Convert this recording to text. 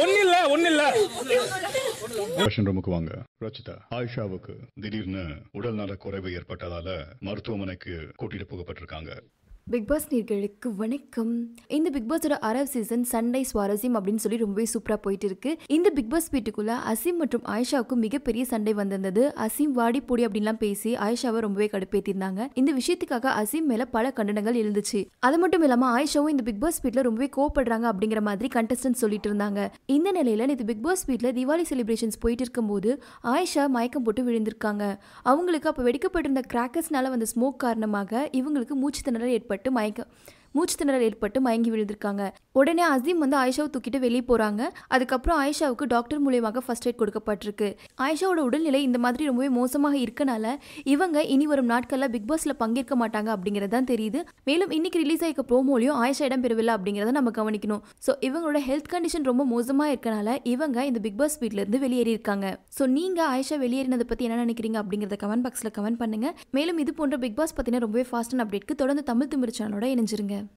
ஒன்னு இல்ல ஒன்னு இல்ல ஆபரேஷன் ரூமுக்கு வாங்க ரச்சிதா ஆயிஷாவுக்கு திடீர்னு உடல் நல குறைவு ஏற்பட்டதால மருத்துவமனைக்கு கூட்டிட்டு போகப்பட்டிருக்காங்க பிக் பாஸ் வணக்கம் இந்த பிக் பாஸோட சீசன் சண்டை சுவாரஸ்யம் அப்படின்னு சொல்லி ரொம்பவே சூப்பராக போயிட்டு இருக்கு இந்த பிக் பாஸ் வீட்டுக்குள்ள அசீம் மற்றும் ஆயிஷாவுக்கும் மிகப்பெரிய சண்டை வந்திருந்தது அசீம் வாடி போடி அப்படின்லாம் பேசி ஆயிஷாவை ரொம்பவே கடுப்பேற்றிருந்தாங்க இந்த விஷயத்துக்காக அசீம் மேல பல கண்டனங்கள் எழுந்துச்சு அது மட்டும் இல்லாம ஆயிஷாவும் இந்த பிக் பாஸ் வீட்டில் ரொம்பவே கோவப்படுறாங்க அப்படிங்கிற மாதிரி கண்டஸ்டன்ட் சொல்லிட்டு இருந்தாங்க இந்த நிலையில இது பிக் பாஸ் வீட்டில் தீபாவளி செலிப்ரேஷன்ஸ் போயிட்டு இருக்கும்போது ஆயிஷா மயக்கம் போட்டு விழுந்திருக்காங்க அவங்களுக்கு அப்போ வெடிக்கப்பட்டிருந்த கிராக்கர்ஸ்னால வந்த ஸ்மோக் காரணமாக இவங்களுக்கு மூச்சு திணறல் ஏற்பட்டு ಬಟ್ ಮೈಗೆ மூச்சு திணறல் ஏற்பட்டு மயங்கி விழுந்திருக்காங்க உடனே அசீம் வந்து ஆயிஷாவை தூக்கிட்டு வெளியே போகிறாங்க அதுக்கப்புறம் ஆயிஷாவுக்கு டாக்டர் மூலியமாக ஃபர்ஸ்ட் எய்ட் கொடுக்கப்பட்டிருக்கு ஆயிஷாவோட உடல்நிலை இந்த மாதிரி ரொம்பவே மோசமாக இருக்கனால இவங்க இனி வரும் நாட்களில் பிக் பாஸில் பங்கேற்க மாட்டாங்க அப்படிங்கிறது தெரியுது மேலும் இன்னைக்கு ரிலீஸ் ஆயிருக்க ப்ரோமோலையும் ஆயிஷா இடம் பெறவில்லை அப்படிங்கிறத நம்ம கவனிக்கணும் ஸோ இவங்களோட ஹெல்த் கண்டிஷன் ரொம்ப மோசமாக இருக்கனால இவங்க இந்த பிக் பாஸ் இருந்து வெளியேறி இருக்காங்க ஸோ நீங்கள் ஆயிஷா வெளியேறினதை பற்றி என்ன நினைக்கிறீங்க அப்படிங்கிறத கமெண்ட் பாக்ஸில் கமெண்ட் பண்ணுங்க மேலும் இது போன்ற பிக் பாஸ் பற்றின ரொம்பவே ஃபாஸ்ட் அண்ட் அப்டேட்க்கு தொடர்ந்து தமிழ் திமிர் சேனலோட இணைஞ்சிருங்க